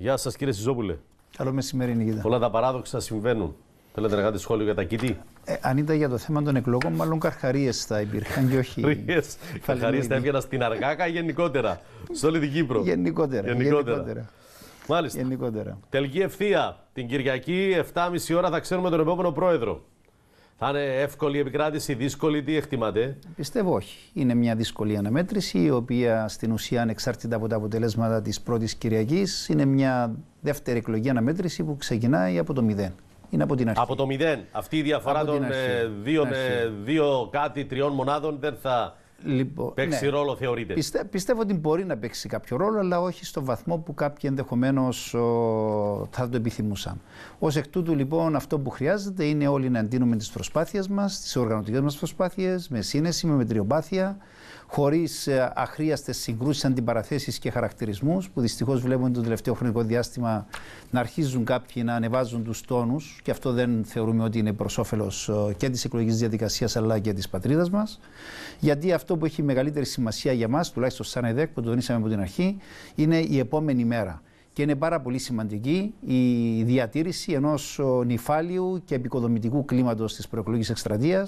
Γεια σας, κύριε Σιζόπουλε. Καλό μεσημέρι, Νικήτα. Πολλά τα παράδοξα συμβαίνουν. Θέλετε να κάνετε σχόλιο για τα κήτη. Ε, αν ήταν για το θέμα των εκλογών, μάλλον καρχαρίες θα υπήρχαν και όχι. καρχαρίες θα έβγαιναν στην Αργάκα γενικότερα. Σε όλη την Κύπρο. Γενικότερα. γενικότερα. γενικότερα. Μάλιστα. Γενικότερα. Τελική ευθεία. Την Κυριακή, 7.30 ώρα, θα ξέρουμε τον επόμενο πρόεδρο. Θα είναι εύκολη η επικράτηση, δύσκολη, τι εκτιμάτε. Πιστεύω όχι. Είναι μια δύσκολη αναμέτρηση, η οποία στην ουσία ανεξάρτητα από τα αποτελέσματα της πρώτης Κυριακής, είναι μια δεύτερη εκλογική αναμέτρηση που ξεκινάει από το μηδέν. Είναι από την αρχή. Από το μηδέν. Αυτή η διαφορά των ε, δύο, ε, δύο κάτι, τριών μονάδων δεν θα Λοιπόν, παίξει ναι. ρόλο, θεωρείτε. πιστεύω ότι μπορεί να παίξει κάποιο ρόλο, αλλά όχι στο βαθμό που κάποιοι ενδεχομένως θα το επιθυμούσαν. Ως εκ τούτου, λοιπόν, αυτό που χρειάζεται είναι όλοι να εντείνουμε τις προσπάθειες μας, τις οργανωτικές μας προσπάθειες, με σύνεση, με μετριοπάθεια, χωρίς ε, αχρίαστες συγκρούσεις, αντιπαραθέσεις και χαρακτηρισμούς, που δυστυχώς βλέπουμε το τελευταίο χρονικό διάστημα να αρχίζουν κάποιοι να ανεβάζουν τους τόνους, και αυτό δεν θεωρούμε ότι είναι προς όφελος ε, και της εκλογικής διαδικασίας αλλά και της πατρίδας μας. Γιατί αυτό που έχει μεγαλύτερη σημασία για μας, τουλάχιστον σαν ΕΔΕΚ, που το τονίσαμε από την αρχή, είναι η επόμενη μέρα και είναι πάρα πολύ σημαντική η διατήρηση ενός ε, νυφάλιου και επικοδομητικού κλίματος της προεκλογικής εκστρατείας,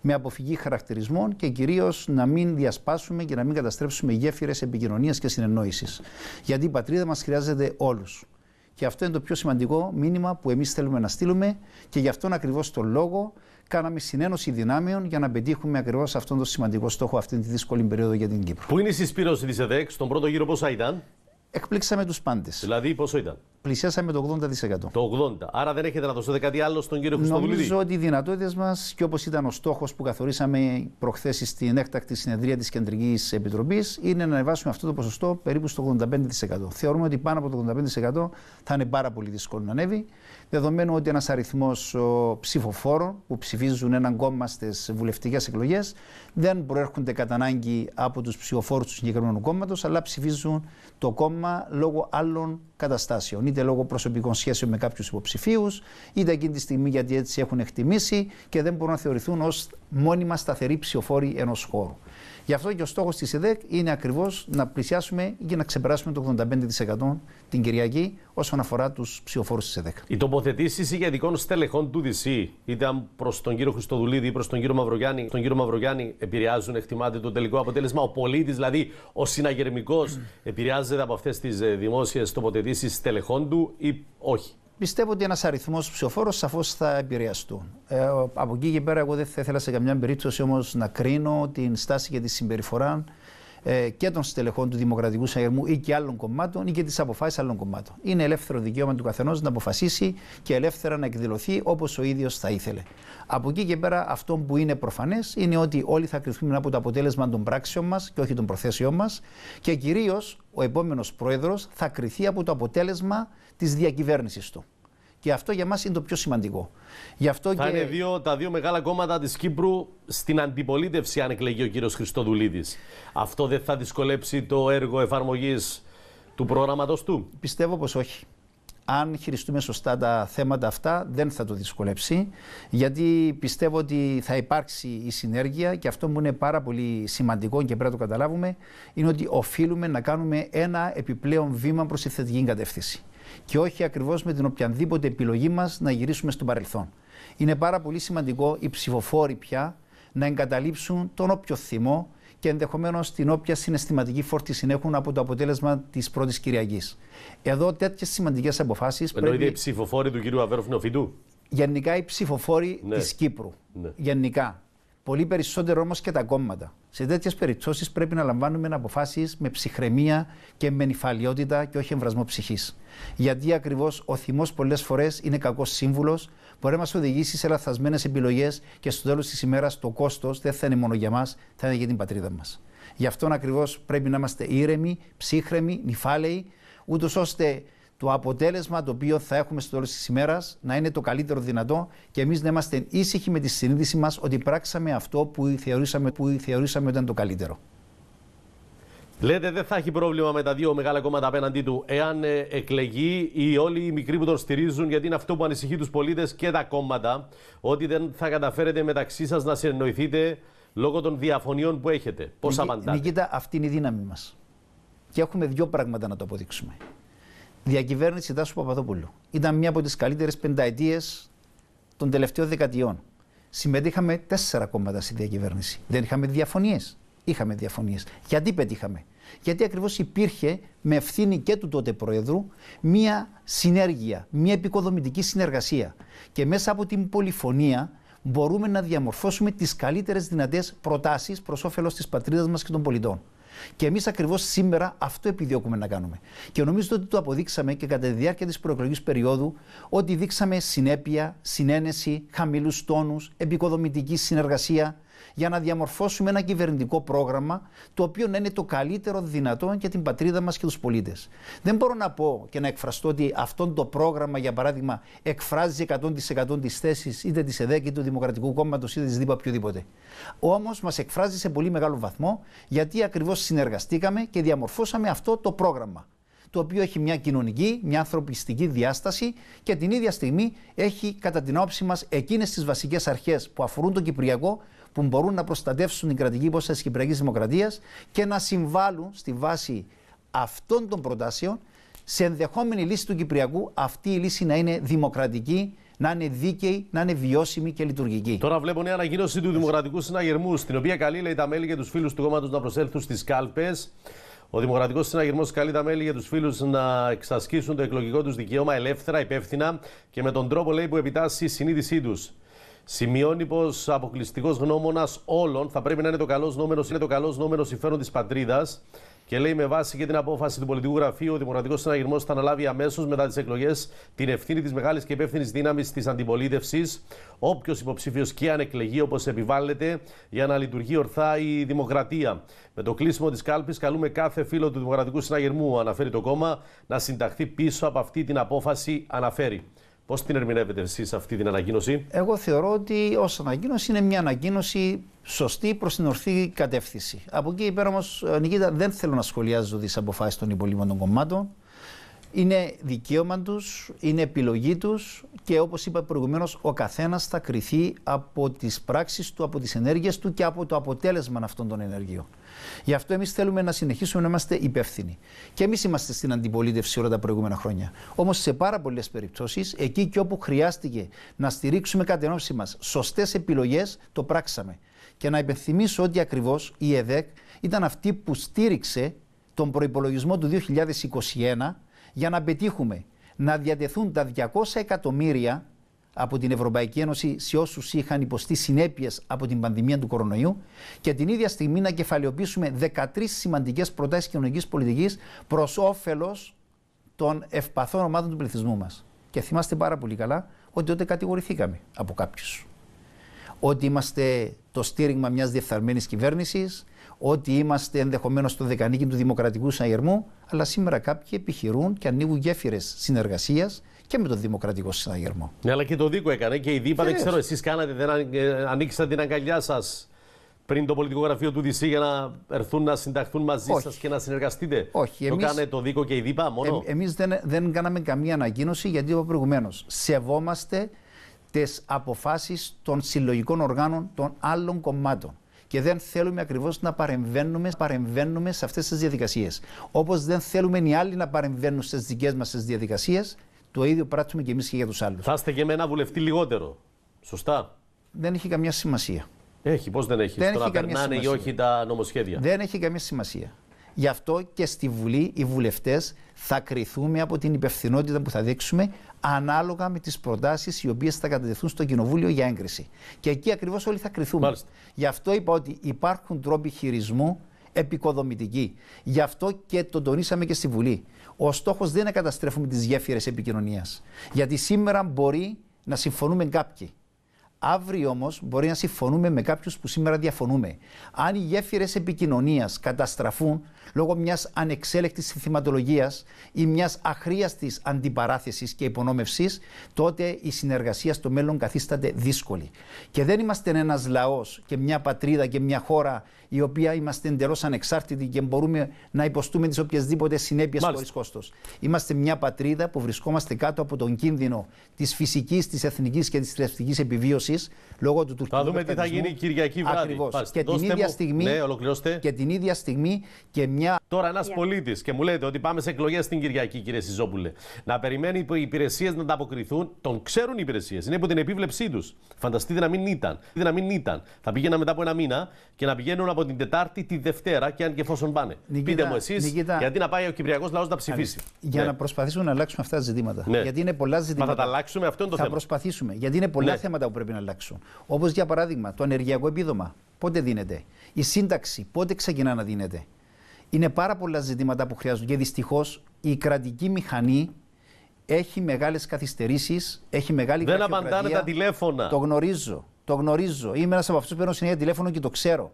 με αποφυγή χαρακτηρισμών και κυρίως να μην διασπάσουμε και να μην καταστρέψουμε γέφυρες επικοινωνίας και συνεννόησης. Γιατί η πατρίδα μας χρειάζεται όλους. Και αυτό είναι το πιο σημαντικό μήνυμα που εμείς θέλουμε να στείλουμε και γι' αυτόν ακριβώς τον λόγο κάναμε συνένωση δυνάμεων για να πετύχουμε ακριβώς αυτόν τον σημαντικό στόχο αυτή τη δύσκολη περίοδο για την Κύπρο. Πού είναι η συσπήρωση της ΕΔΕΚ, στον πρώτο γύρο πόσα ήταν εκπλήξαμε τους πάντες. Δηλαδή, πόσο ήταν. Πλησιάσαμε το 80%. Το 80%. Άρα δεν έχετε να δώσετε κάτι άλλο στον κύριο Χρυστοβουλίδη. Νομίζω ότι οι δυνατότητες μας και όπως ήταν ο στόχος που καθορίσαμε προχθές στην έκτακτη συνεδρία της Κεντρικής Επιτροπής είναι να ανεβάσουμε αυτό το ποσοστό περίπου στο 85%. Θεωρούμε ότι πάνω από το 85% θα είναι πάρα πολύ δύσκολο να ανέβει δεδομένου ότι ένας αριθμός ψηφοφόρων που ψηφίζουν έναν κόμμα στις βουλευτικές εκλογές δεν προέρχονται κατά ανάγκη από τους ψηφοφόρους του συγκεκριμένου κόμματος, αλλά ψηφίζουν το κόμμα λόγω άλλων καταστάσεων. Είτε λόγω προσωπικών σχέσεων με κάποιους υποψηφίους, είτε εκείνη τη στιγμή γιατί έτσι έχουν εκτιμήσει και δεν μπορούν να θεωρηθούν ως μόνιμα σταθεροί ψηφοφόροι ενός χώρου. Γι' αυτό και ο στόχος της ΕΔΕΚ είναι ακριβώς να πλησιάσουμε ή να ξεπεράσουμε το 85% την Κυριακή όσον αφορά τους ψηφοφόρους της ΕΔΕΚ. Οι τοποθετήσεις ηγετικών στελεχών του DC, είτε προς τον κύριο Χριστοδουλίδη ή προς τον κύριο Μαυρογιάννη, τον κύριο Μαυρογιάννη επηρεάζουν, εκτιμάται το τελικό αποτέλεσμα. Ο πολίτης, δηλαδή ο συναγερμικός, επηρεάζεται από αυτές τις ε, δημόσιες τοποθετήσεις στελεχών του ή όχι πιστεύω ότι ένας αριθμός ψηφοφόρων σαφώς θα επηρεαστούν. Ε, από εκεί και πέρα, εγώ δεν θα ήθελα σε καμιά περίπτωση όμως να κρίνω την στάση και τη συμπεριφορά ε, και των στελεχών του Δημοκρατικού Συναγερμού ή και άλλων κομμάτων ή και τι αποφάσεις άλλων κομμάτων. Είναι ελεύθερο δικαίωμα του καθενός να αποφασίσει και ελεύθερα να εκδηλωθεί όπως ο ίδιος θα ήθελε. Από εκεί και πέρα, αυτό που είναι προφανές είναι ότι όλοι θα κρυφθούμε από το αποτέλεσμα των πράξεων μας και όχι των προθέσεών μας και κυρίως ο επόμενος πρόεδρος θα κρυθεί από το αποτέλεσμα της διακυβέρνησης του. Και αυτό για μας είναι το πιο σημαντικό. Γι αυτό θα και... είναι δύο, τα δύο μεγάλα κόμματα της Κύπρου στην αντιπολίτευση, αν εκλεγεί ο κύριος Χριστοδουλίδης. Αυτό δεν θα δυσκολέψει το έργο εφαρμογής του προγράμματος του. Πιστεύω πως όχι. Αν χειριστούμε σωστά τα θέματα αυτά, δεν θα το δυσκολέψει, γιατί πιστεύω ότι θα υπάρξει η συνέργεια και αυτό που είναι πάρα πολύ σημαντικό και πρέπει να το καταλάβουμε, είναι ότι οφείλουμε να κάνουμε ένα επιπλέον βήμα προς τη θετική κατεύθυνση και όχι ακριβώς με την οποιαδήποτε επιλογή μας να γυρίσουμε στο παρελθόν. Είναι πάρα πολύ σημαντικό οι ψηφοφόροι πια να εγκαταλείψουν τον όποιο θυμό και ενδεχομένως την όποια συναισθηματική φόρτιση έχουν από το αποτέλεσμα της πρώτης Κυριακής. Εδώ τέτοιες σημαντικές αποφάσεις. Εννοείται πρέπει... οι ψηφοφόροι του κ. Αβέροφ Νοφιντού. Γενικά οι ψηφοφόροι ναι. της Κύπρου. Ναι. Γενικά. Πολύ περισσότερο όμως και τα κόμματα. Σε τέτοιες περιπτώσεις πρέπει να λαμβάνουμε αποφάσεις με ψυχραιμία και με νυφαλιότητα και όχι εμβρασμό ψυχής. Γιατί ακριβώς ο θυμός πολλές φορές είναι κακός σύμβουλος, μπορεί να μας οδηγήσει σε λαθασμένες επιλογές και στο τέλος της ημέρας το κόστος δεν θα είναι μόνο για μας, θα είναι για την πατρίδα μας. Γι' αυτόν ακριβώς πρέπει να είμαστε ήρεμοι, ψύχρεμοι, νυφάλαιοι, ούτως ώστε το αποτέλεσμα το οποίο θα έχουμε στο τέλος της ημέρας να είναι το καλύτερο δυνατό και εμείς να είμαστε ήσυχοι με τη συνείδηση μας ότι πράξαμε αυτό που θεωρήσαμε, που θεωρήσαμε ότι ήταν το καλύτερο. Λέτε δεν θα έχει πρόβλημα με τα δύο μεγάλα κόμματα απέναντί του εάν ε, εκλεγεί ή όλοι οι μικροί που τον στηρίζουν γιατί είναι αυτό που ανησυχεί τους πολίτες και τα κόμματα ότι δεν θα καταφέρετε μεταξύ σας να συνεννοηθείτε λόγω των διαφωνιών που έχετε. Πώς απαντάτε. Νικήτα αυτή είναι η δύναμη μας και έχουμε δύο πράγματα να το αποδείξουμε διακυβέρνηση Τάσου Παπαδόπουλου. Ήταν μια από τις καλύτερες πενταετίες των τελευταίων δεκαετιών. Συμμετείχαμε τέσσερα κόμματα στη διακυβέρνηση. Δεν είχαμε διαφωνίες. Είχαμε διαφωνίες. Γιατί πετύχαμε. Γιατί ακριβώς υπήρχε με ευθύνη και του τότε Προέδρου μια συνέργεια, μια επικοδομητική συνεργασία. Και μέσα από την πολυφωνία μπορούμε να διαμορφώσουμε τις καλύτερες δυνατές προτάσεις προς όφελος της πατρίδας μας και των πολιτών. Και εμείς ακριβώς σήμερα αυτό επιδιώκουμε να κάνουμε. Και νομίζω ότι το αποδείξαμε και κατά τη διάρκεια της προεκλογικής περίοδου ότι δείξαμε συνέπεια, συνένεση, χαμηλούς τόνους, επικοδομητική συνεργασία, για να διαμορφώσουμε ένα κυβερνητικό πρόγραμμα το οποίο να είναι το καλύτερο δυνατό για την πατρίδα μας και τους πολίτες. Δεν μπορώ να πω και να εκφραστώ ότι αυτό το πρόγραμμα, για παράδειγμα, εκφράζει 100% τις θέσεις είτε της ΕΔΕΚ είτε του Δημοκρατικού Κόμματος είτε της ΔΥΠΑ οποιοδήποτε. Όμως μας εκφράζει σε πολύ μεγάλο βαθμό γιατί ακριβώς συνεργαστήκαμε και διαμορφώσαμε αυτό το πρόγραμμα το οποίο έχει μια κοινωνική, μια ανθρωπιστική διάσταση και την ίδια στιγμή έχει κατά την όψη μας εκείνες τις βασικές αρχές που αφορούν τον Κυπριακό, που μπορούν να προστατεύσουν την κρατική υπόσταση της Κυπριακής Δημοκρατίας και να συμβάλλουν στη βάση αυτών των προτάσεων σε ενδεχόμενη λύση του Κυπριακού αυτή η λύση να είναι δημοκρατική, να είναι δίκαιη, να είναι βιώσιμη και λειτουργική. Τώρα βλέπω μια ανακοίνωση του Δημοκρατικού Συναγερμού, στην οποία καλεί λέει, τα μέλη και τους φίλους του κόμματος να προσέλθουν στις κάλπες. Ο Δημοκρατικός Συναγερμός καλεί τα μέλη για τους φίλους να εξασκήσουν το εκλογικό τους δικαίωμα ελεύθερα, υπεύθυνα και με τον τρόπο λέει, που επιτάσσει η συνείδησή τους. Σημειώνει πως αποκλειστικός γνώμονας όλων θα πρέπει να είναι το καλός νόμενο, είναι το καλός νόμενο συμφέρον της πατρίδας. Και λέει με βάση και την απόφαση του πολιτικού γραφείου, ο Δημοκρατικός Συναγερμός θα αναλάβει αμέσως μετά τις εκλογές την ευθύνη της μεγάλης και υπεύθυνη δύναμης της αντιπολίτευσης. Όποιος υποψήφιος και αν εκλεγεί όπως επιβάλλεται, για να λειτουργεί ορθά η δημοκρατία. Με το κλείσιμο της κάλπης, καλούμε κάθε φίλο του Δημοκρατικού Συναγερμού, αναφέρει το κόμμα, να συνταχθεί πίσω από αυτή την απόφαση, αναφέρει. Πώς την ερμηνεύετε εσείς αυτή την ανακοίνωση, Εγώ θεωρώ ότι ως ανακοίνωση είναι μια ανακοίνωση σωστή προς την ορθή κατεύθυνση. Από εκεί πέρα όμως, ε, Νικήτα, δεν θέλω να σχολιάζω τις αποφάσεις των υπολείπων κομμάτων. Είναι δικαίωμα τους, είναι επιλογή τους και όπως είπα προηγουμένως, ο καθένας θα κριθεί από τις πράξεις του, από τις ενέργειες του και από το αποτέλεσμα αυτών των ενεργειών. Γι' αυτό εμείς θέλουμε να συνεχίσουμε να είμαστε υπεύθυνοι. Και εμείς είμαστε στην αντιπολίτευση όλα τα προηγούμενα χρόνια. Όμως σε πάρα πολλές περιπτώσεις, εκεί και όπου χρειάστηκε να στηρίξουμε κατά όψη μας σωστές επιλογές, το πράξαμε. Και να υπενθυμίσω ότι ακριβώς η ΕΔΕΚ ήταν αυτή που στήριξε τον προπολογισμό του 2021 για να πετύχουμε να διατεθούν τα 200 εκατομμύρια από την Ευρωπαϊκή Ένωση σε όσους είχαν υποστεί συνέπειες από την πανδημία του κορονοϊού και την ίδια στιγμή να κεφαλαιοποιήσουμε 13 σημαντικές προτάσεις κοινωνικής πολιτικής προς όφελος των ευπαθών ομάδων του πληθυσμού μας. Και θυμάστε πάρα πολύ καλά ότι τότε κατηγορηθήκαμε από κάποιους. Ότι είμαστε το στήριγμα μιας διεφθαρμένης κυβέρνησης, ότι είμαστε ενδεχομένως το δεκανίκι του δημοκρατικού σαϊρμού, αλλά σήμερα κάποιοι επιχειρούν και ανοίγουν γέφυρες συνεργασίας και με τον Δημοκρατικό Συναγερμό. Ναι, αλλά και το δίκο έκανε και οι δύο Δεν ε, ξέρω, εσείς κάνατε, δεν ε, ανοίξατε την αγκαλιά σας πριν το πολιτικό γραφείο του Δυσί για να έρθουν να συνταχθούν μαζί σας και να συνεργαστείτε. Όχι. Το κάνε το δίκο και η ΔΥΠΑ μόνο. Ε, Εμείς δεν, δεν κάναμε καμία ανακοίνωση γιατί είπα προηγουμένως. Σεβόμαστε τις αποφάσεις των συλλογικών οργάνων των άλλων κομμάτων. Και δεν θέλουμε ακριβώς να παρεμβαίνουμε, παρεμβαίνουμε σε αυτές τις διαδικασίες. Όπως δεν θέλουμε οι άλλοι να παρεμβαίνουν στις δικές μας διαδικασίες, το ίδιο πράττουμε και εμείς και για τους άλλους. Θα είστε και με ένα βουλευτή λιγότερο. Σωστά. Δεν έχει καμιά σημασία. Έχει, πώς δεν έχει. Δεν Τώρα έχει περνάνε ή όχι τα νομοσχέδια. Δεν έχει καμία σημασία. Γι' αυτό και στη Βουλή οι βουλευτές θα κρυθούμε από την υπευθυνότητα που θα δείξουμε ανάλογα με τις προτάσεις οι οποίες θα κατατεθούν στο Κοινοβούλιο για έγκριση. Και εκεί ακριβώς όλοι θα κρυθούμε. Μάλιστα. Γι' αυτό είπα ότι υπάρχουν τρόποι χειρισμού επικοδομητική. Γι' αυτό και τον τονίσαμε και στη Βουλή. Ο στόχος δεν είναι να καταστρέφουμε τις γέφυρες επικοινωνίας. Γιατί σήμερα μπορεί να συμφωνούμε κάποιοι. Αύριο όμως μπορεί να συμφωνούμε με κάποιους που σήμερα διαφωνούμε. Αν οι γέφυρες επικοινωνίας καταστραφούν, λόγω μιας ανεξέλεκτης συνθηματολογίας ή μιας αχρίαστης αντιπαράθεσης και υπονόμευσης, τότε η συνεργασία στο μέλλον καθίσταται δύσκολη. Και δεν είμαστε ένας λαός και μια πατρίδα και μια χώρα η οποία είμαστε εντελώς ανεξάρτητοι και μπορούμε να υποστούμε τις οποιασδήποτε συνέπειες χωρίς κόστος. Είμαστε μια πατρίδα που βρισκόμαστε κάτω από τον κίνδυνο της φυσικής, της εθνικής και της θρησκευτικής επιβίωσης λόγω του τουρκικού Θα δούμε τι θα γίνει Κυριακή βράδυ. Και, ναι, και την ίδια στιγμή και μια Τώρα, ένας πολίτης και μου λέτε ότι πάμε σε εκλογές την Κυριακή, κύριε Σιζόπουλε, να περιμένει οι υπηρεσίες να τα αποκριθούν τον ξέρουν οι υπηρεσίες. Είναι υπό την επίβλεψή τους. Φανταστείτε να μην ήταν. Να μην ήταν. Θα πήγαινα μετά από ένα μήνα και να πηγαίνουν από την Τετάρτη τη Δευτέρα και αν και εφόσον πάνε. Νικήτα, Πείτε μου εσείς, γιατί να πάει ο Κυπριακός λαός να ψηφίσει. Για ναι. να προσπαθήσουμε να αλλάξουμε αυτά τα ζητήματα. Ναι. Γιατί είναι πολλά ζητήματα. Μα θα τα αλλάξουμε, αυτό το θέμα. Θα προσπαθήσουμε. Γιατί είναι πολλά ναι. θέματα που πρέπει να αλλάξουν. Όπως για παράδειγμα το ενεργειακό επίδομα. Πότε δίνεται. Η σύνταξη πότε ξεκινά να δίνεται. Είναι πάρα πολλά ζητήματα που χρειάζονται και δυστυχώς η κρατική μηχανή έχει μεγάλες καθυστερήσεις, έχει μεγάλη Δεν απαντάνε τα τηλέφωνα. Το γνωρίζω. Το γνωρίζω. Είμαι ένας από αυτούς που παίρνω συνέχεια τηλέφωνο και το ξέρω.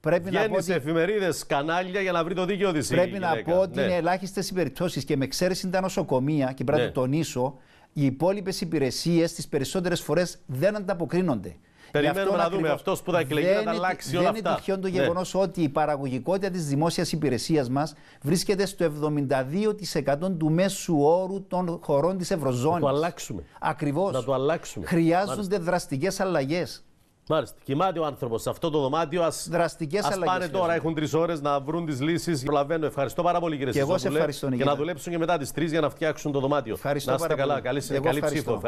Πρέπει Βγαίνει να πω σε εφημερίδες, κανάλια για να βρει το δίκαιο της. Πρέπει να πω ότι ναι. είναι ελάχιστες οι περιπτώσεις και με εξαίρεση τα νοσοκομεία, και πρέπει να ναι. το τονίσω, οι υπόλοιπες υπηρεσίες τις περισσότερες φορές δεν ανταποκρίνονται. Περιμένουμε να δούμε αυτός που θα εκλεγεί να τα αλλάξει όλα αυτά. Δεν είναι το γεγονό ναι. ότι η παραγωγικότητα της δημόσιας υπηρεσίας μας βρίσκεται στο 72% του μέσου όρου των χωρών της Ευρωζώνης. Να το αλλάξουμε. Ακριβώς. Να το αλλάξουμε. Χρειάζονται δραστικές αλλαγές. Μάλιστα. Κοιμάται ο άνθρωπος σε αυτό το δωμάτιο. Ας πάνε τώρα, έχουν τρεις ώρες να βρουν τις λύσεις. Προλαβαίνω. Ευχαριστώ πάρα πολύ, κύριε Και Και να δουλέψουν και μετά τις τρεις για να φτιάξουν το δωμάτιο. Ευχαριστώ να καλά. καλή ψήφο.